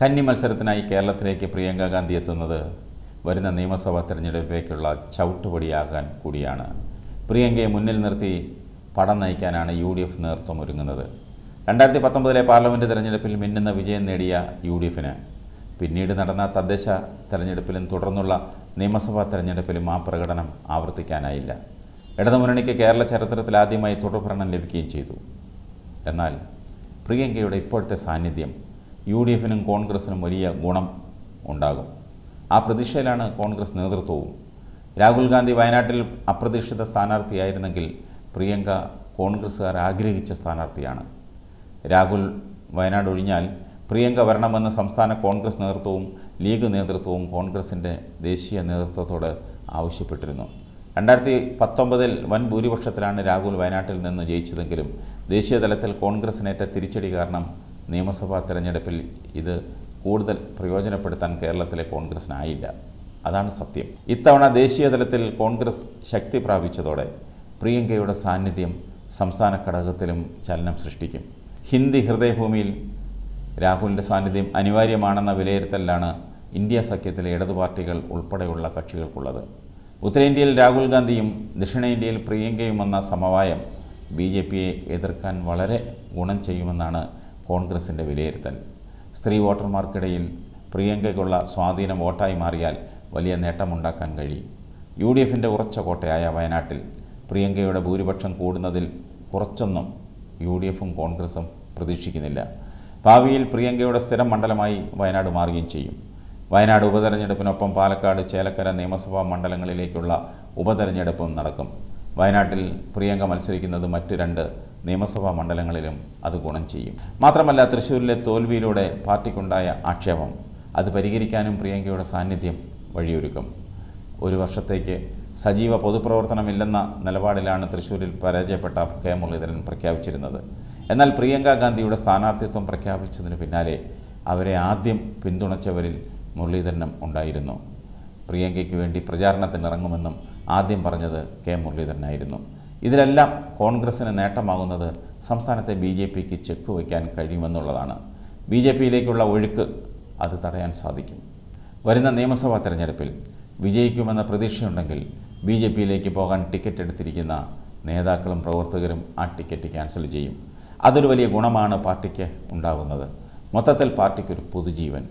കന്നി മത്സരത്തിനായി കേരളത്തിലേക്ക് പ്രിയങ്ക ഗാന്ധി എത്തുന്നത് വരുന്ന നിയമസഭാ തെരഞ്ഞെടുപ്പിലേക്കുള്ള ചവിട്ടുപടിയാകാൻ കൂടിയാണ് പ്രിയങ്കയെ മുന്നിൽ നിർത്തി പടം നയിക്കാനാണ് യു ഡി എഫ് നേതൃത്വം ഒരുങ്ങുന്നത് രണ്ടായിരത്തി പത്തൊമ്പതിലെ പാർലമെൻറ്റ് തെരഞ്ഞെടുപ്പിൽ മിന്നുന്ന വിജയം നേടിയ യു ഡി എഫിന് പിന്നീട് നടന്ന തദ്ദേശ തെരഞ്ഞെടുപ്പിലും തുടർന്നുള്ള നിയമസഭാ തെരഞ്ഞെടുപ്പിലും ആ പ്രകടനം ആവർത്തിക്കാനായില്ല ഇടതുമുന്നണിക്ക് കേരള ചരിത്രത്തിൽ ആദ്യമായി തുടർഭരണം ലഭിക്കുകയും ചെയ്തു എന്നാൽ പ്രിയങ്കയുടെ ഇപ്പോഴത്തെ സാന്നിധ്യം യു ഡി എഫിനും കോൺഗ്രസിനും വലിയ ഗുണം ഉണ്ടാകും ആ പ്രതീക്ഷയിലാണ് കോൺഗ്രസ് നേതൃത്വവും രാഹുൽ ഗാന്ധി വയനാട്ടിൽ അപ്രതീക്ഷിത സ്ഥാനാർത്ഥിയായിരുന്നെങ്കിൽ പ്രിയങ്ക കോൺഗ്രസ്സുകാർ ആഗ്രഹിച്ച സ്ഥാനാർത്ഥിയാണ് രാഹുൽ വയനാട് ഒഴിഞ്ഞാൽ പ്രിയങ്ക വരണമെന്ന സംസ്ഥാന കോൺഗ്രസ് നേതൃത്വവും ലീഗ് നേതൃത്വവും കോൺഗ്രസിൻ്റെ ദേശീയ നേതൃത്വത്തോട് ആവശ്യപ്പെട്ടിരുന്നു രണ്ടായിരത്തി പത്തൊമ്പതിൽ വൻ ഭൂരിപക്ഷത്തിലാണ് രാഹുൽ വയനാട്ടിൽ നിന്ന് ജയിച്ചതെങ്കിലും ദേശീയ തലത്തിൽ കോൺഗ്രസിനേറ്റ തിരിച്ചടി കാരണം നിയമസഭാ തെരഞ്ഞെടുപ്പിൽ ഇത് കൂടുതൽ പ്രയോജനപ്പെടുത്താൻ കേരളത്തിലെ കോൺഗ്രസിനായില്ല അതാണ് സത്യം ഇത്തവണ ദേശീയ തലത്തിൽ കോൺഗ്രസ് ശക്തി പ്രാപിച്ചതോടെ പ്രിയങ്കയുടെ സാന്നിധ്യം സംസ്ഥാന ഘടകത്തിലും ചലനം സൃഷ്ടിക്കും ഹിന്ദി ഹൃദയഭൂമിയിൽ രാഹുലിൻ്റെ സാന്നിധ്യം അനിവാര്യമാണെന്ന വിലയിരുത്തലിലാണ് ഇന്ത്യ സഖ്യത്തിലെ ഇടതു പാർട്ടികൾ ഉൾപ്പെടെയുള്ള കക്ഷികൾക്കുള്ളത് ഉത്തരേന്ത്യയിൽ രാഹുൽ ഗാന്ധിയും ദക്ഷിണേന്ത്യയിൽ പ്രിയങ്കയും എന്ന സമവായം ബി ജെ പിയെ എതിർക്കാൻ വളരെ ഗുണം ചെയ്യുമെന്നാണ് കോൺഗ്രസിൻ്റെ വിലയിരുത്തൽ സ്ത്രീ വോട്ടർമാർക്കിടയിൽ പ്രിയങ്കയ്ക്കുള്ള സ്വാധീനം വോട്ടായി മാറിയാൽ വലിയ നേട്ടമുണ്ടാക്കാൻ കഴിയും യു ഡി എഫിൻ്റെ ഉറച്ച കോട്ടയായ വയനാട്ടിൽ പ്രിയങ്കയുടെ ഭൂരിപക്ഷം കൂടുന്നതിൽ കുറച്ചൊന്നും യു ഡി എഫും കോൺഗ്രസും പ്രതീക്ഷിക്കുന്നില്ല ഭാവിയിൽ പ്രിയങ്കയുടെ സ്ഥിരം മണ്ഡലമായി വയനാട് മാറുകയും ചെയ്യും വയനാട് ഉപതെരഞ്ഞെടുപ്പിനൊപ്പം പാലക്കാട് ചേലക്കര നിയമസഭാ മണ്ഡലങ്ങളിലേക്കുള്ള ഉപതെരഞ്ഞെടുപ്പും നടക്കും വയനാട്ടിൽ പ്രിയങ്ക മത്സരിക്കുന്നത് മറ്റ് രണ്ട് നിയമസഭാ മണ്ഡലങ്ങളിലും അത് ഗുണം ചെയ്യും മാത്രമല്ല തൃശ്ശൂരിലെ തോൽവിയിലൂടെ പാർട്ടിക്കുണ്ടായ ആക്ഷേപം അത് പരിഹരിക്കാനും പ്രിയങ്കയുടെ സാന്നിധ്യം വഴിയൊരുക്കും ഒരു വർഷത്തേക്ക് സജീവ പൊതുപ്രവർത്തനമില്ലെന്ന നിലപാടിലാണ് തൃശ്ശൂരിൽ പരാജയപ്പെട്ട കെ മുരളീധരൻ പ്രഖ്യാപിച്ചിരുന്നത് എന്നാൽ പ്രിയങ്ക ഗാന്ധിയുടെ സ്ഥാനാർത്ഥിത്വം പ്രഖ്യാപിച്ചതിന് പിന്നാലെ അവരെ ആദ്യം പിന്തുണച്ചവരിൽ മുരളീധരനും ഉണ്ടായിരുന്നു പ്രിയങ്കയ്ക്ക് വേണ്ടി പ്രചാരണത്തിനിറങ്ങുമെന്നും ആദ്യം പറഞ്ഞത് കെ മുരളീധരനായിരുന്നു ഇതിലെല്ലാം കോൺഗ്രസിന് നേട്ടമാകുന്നത് സംസ്ഥാനത്തെ ബി ജെ പിക്ക് ചെക്ക് വയ്ക്കാൻ കഴിയുമെന്നുള്ളതാണ് ബി ജെ പിയിലേക്കുള്ള ഒഴുക്ക് അത് തടയാൻ സാധിക്കും വരുന്ന നിയമസഭാ തെരഞ്ഞെടുപ്പിൽ വിജയിക്കുമെന്ന പ്രതീക്ഷയുണ്ടെങ്കിൽ ബി ജെ പിയിലേക്ക് പോകാൻ ടിക്കറ്റ് എടുത്തിരിക്കുന്ന നേതാക്കളും പ്രവർത്തകരും ആ ടിക്കറ്റ് ക്യാൻസൽ ചെയ്യും അതൊരു വലിയ ഗുണമാണ് പാർട്ടിക്ക് ഉണ്ടാകുന്നത് മൊത്തത്തിൽ പാർട്ടിക്കൊരു പുതുജീവൻ